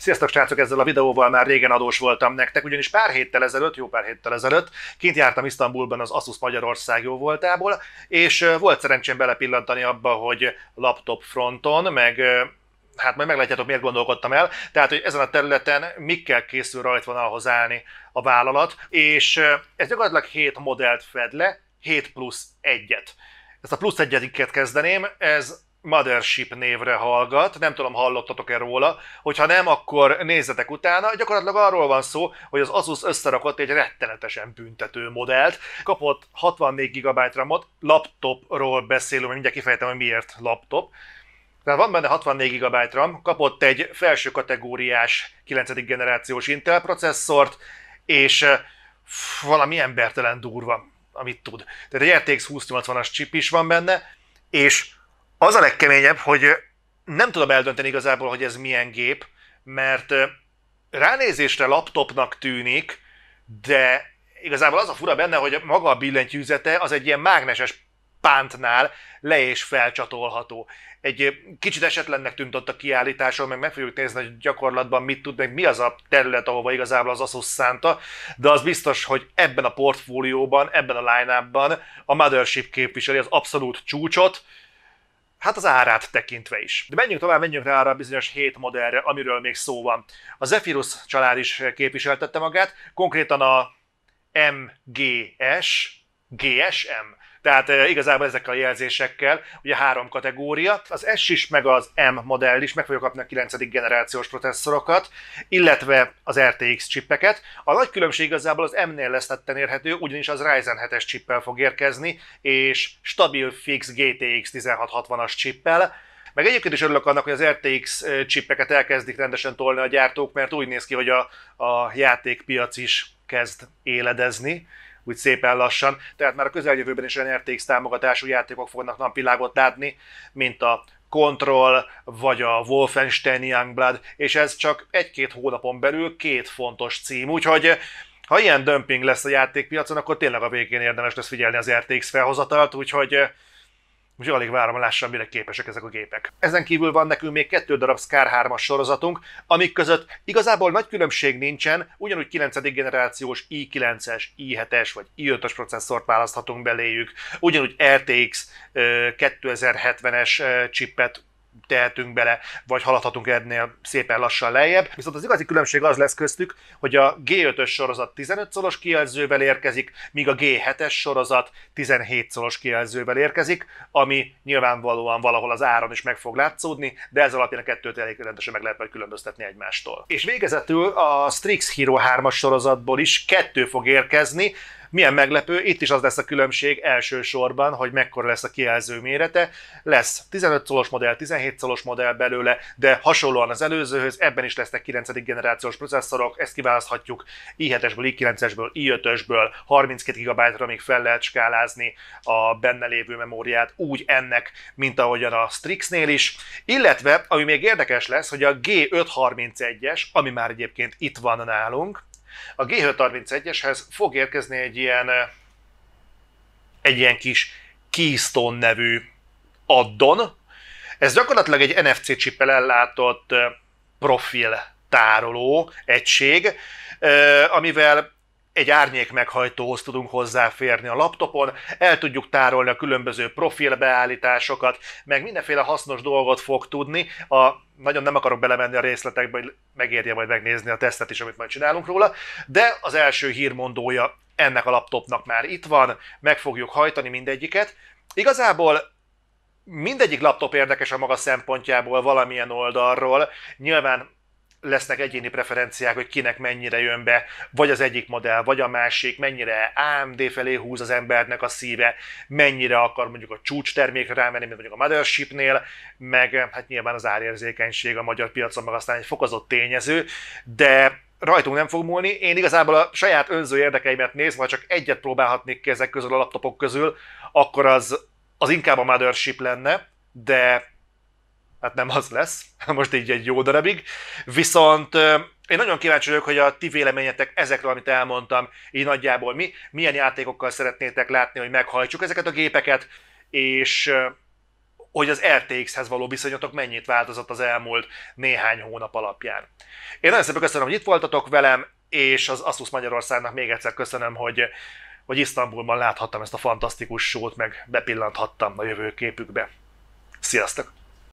Sziasztok srácok, ezzel a videóval már régen adós voltam nektek, ugyanis pár héttel ezelőtt, jó pár héttel ezelőtt kint jártam Isztambulban az Asus Magyarország jó voltából, és volt szerencsém belepillantani abba, hogy laptop fronton, meg hát majd meglátjátok, miért gondolkodtam el, tehát, hogy ezen a területen mikkel készül rajtvonalhoz állni a vállalat, és ez gyakorlatilag 7 modellt fed le, 7 plusz 1-et. Ezt a plusz egyetiket kezdeném, ez Mothership névre hallgat, nem tudom, hallottatok-e róla, hogyha nem, akkor nézzetek utána. Gyakorlatilag arról van szó, hogy az Asus összerakott egy rettenetesen büntető modellt, kapott 64 GB RAM-ot, laptopról beszélünk, mindjárt kifejtem, hogy miért laptop, tehát van benne 64 GB RAM, kapott egy felső kategóriás 9. generációs Intel processzort, és eh, valami embertelen durva, amit tud. Tehát egy RTX 2080-as chip is van benne, és az a legkeményebb, hogy nem tudom eldönteni igazából, hogy ez milyen gép, mert ránézésre laptopnak tűnik, de igazából az a fura benne, hogy maga a billentyűzete az egy ilyen mágneses pántnál le és felcsatolható. Egy kicsit esetlennek tűnt ott a kiállításon, meg meg fogjuk nézni, hogy gyakorlatban mit tud, meg mi az a terület, ahova igazából az Asus szánta, de az biztos, hogy ebben a portfólióban, ebben a line a Mothership képviseli az abszolút csúcsot, hát az árát tekintve is. De menjünk tovább, menjünk rá arra a bizonyos 7 modellre, amiről még szó van. A Zephyrus család is képviseltette magát, konkrétan a MGS, GSM. Tehát eh, igazából ezekkel a jelzésekkel, ugye három kategória, az S is, meg az M modell is, meg fogja kapni a 9. generációs processzorokat, illetve az RTX csippeket. A nagy különbség igazából az M-nél lesz tetten érhető, ugyanis az Ryzen 7-es csippel fog érkezni, és stabil fix GTX 1660-as csippel, meg egyébként is örülök annak, hogy az RTX eh, csippeket elkezdik rendesen tolni a gyártók, mert úgy néz ki, hogy a, a játékpiac is kezd éledezni úgy szépen lassan, tehát már a közeljövőben is olyan RTX támogatású játékok fognak napvilágot látni, mint a Control, vagy a Wolfenstein Youngblood, és ez csak egy-két hónapon belül két fontos cím, úgyhogy ha ilyen dömping lesz a játékpiacon, akkor tényleg a végén érdemes lesz figyelni az RTX felhozatalt, úgyhogy Úgyhogy alig várom, lássam, mire képesek ezek a gépek. Ezen kívül van nekünk még kettő darab Scar 3-as sorozatunk, amik között igazából nagy különbség nincsen, ugyanúgy 9. generációs i9-es, i7-es vagy i5-ös processzort választhatunk beléjük, ugyanúgy RTX 2070-es chipet tehetünk bele, vagy haladhatunk ennél szépen lassan lejjebb. Viszont az igazi különbség az lesz köztük, hogy a G5-ös sorozat 15 szolos kijelzővel érkezik, míg a G7-es sorozat 17 szolos kijelzővel érkezik, ami nyilvánvalóan valahol az áron is meg fog látszódni, de ez alapján a kettőt elég rendesen meg lehet majd különböztetni egymástól. És végezetül a Strix Hero 3-as sorozatból is kettő fog érkezni, milyen meglepő, itt is az lesz a különbség elsősorban, hogy mekkora lesz a kijelző mérete. Lesz 15 szolos modell, 17 szolos modell belőle, de hasonlóan az előzőhöz, ebben is lesznek 9. generációs processzorok, ezt kiválaszthatjuk i7-esből, i9-esből, i5-ösből, 32 GB-ra még fel lehet skálázni a benne lévő memóriát úgy ennek, mint ahogyan a Strixnél is. Illetve, ami még érdekes lesz, hogy a G531-es, ami már egyébként itt van nálunk, a G531-eshez fog érkezni egy ilyen, egy ilyen kis Keystone nevű addon. Ez gyakorlatilag egy NFC csippel ellátott profil tároló egység, amivel egy árnyék meghajtóhoz tudunk hozzáférni a laptopon, el tudjuk tárolni a különböző profilbeállításokat, meg mindenféle hasznos dolgot fog tudni. A, nagyon nem akarok belemenni a részletekbe, hogy megérje majd megnézni a tesztet is, amit majd csinálunk róla, de az első hírmondója ennek a laptopnak már itt van, meg fogjuk hajtani mindegyiket. Igazából mindegyik laptop érdekes a maga szempontjából valamilyen oldalról. Nyilván lesznek egyéni preferenciák, hogy kinek mennyire jön be, vagy az egyik modell, vagy a másik, mennyire AMD felé húz az embernek a szíve, mennyire akar mondjuk a csúcs termékre rámenni, mint mondjuk a Mothershipnél, meg hát nyilván az árérzékenység a magyar piacon, meg aztán egy fokozott tényező, de rajtunk nem fog múlni. Én igazából a saját önző érdekeimet nézve, ha csak egyet próbálhatnék ki ezek közül a laptopok közül, akkor az, az inkább a Mothership lenne, de hát nem az lesz, most így egy jó darabig, viszont én nagyon kíváncsi vagyok, hogy a ti véleményetek ezekről, amit elmondtam, így nagyjából mi, milyen játékokkal szeretnétek látni, hogy meghajtsuk ezeket a gépeket, és hogy az RTX-hez való viszonyatok mennyit változott az elmúlt néhány hónap alapján. Én nagyon szépen köszönöm, hogy itt voltatok velem, és az Asus Magyarországnak még egyszer köszönöm, hogy, hogy Isztambulban láthattam ezt a fantasztikus sót, meg bepillanthattam a jövőképükbe. Sziasztok!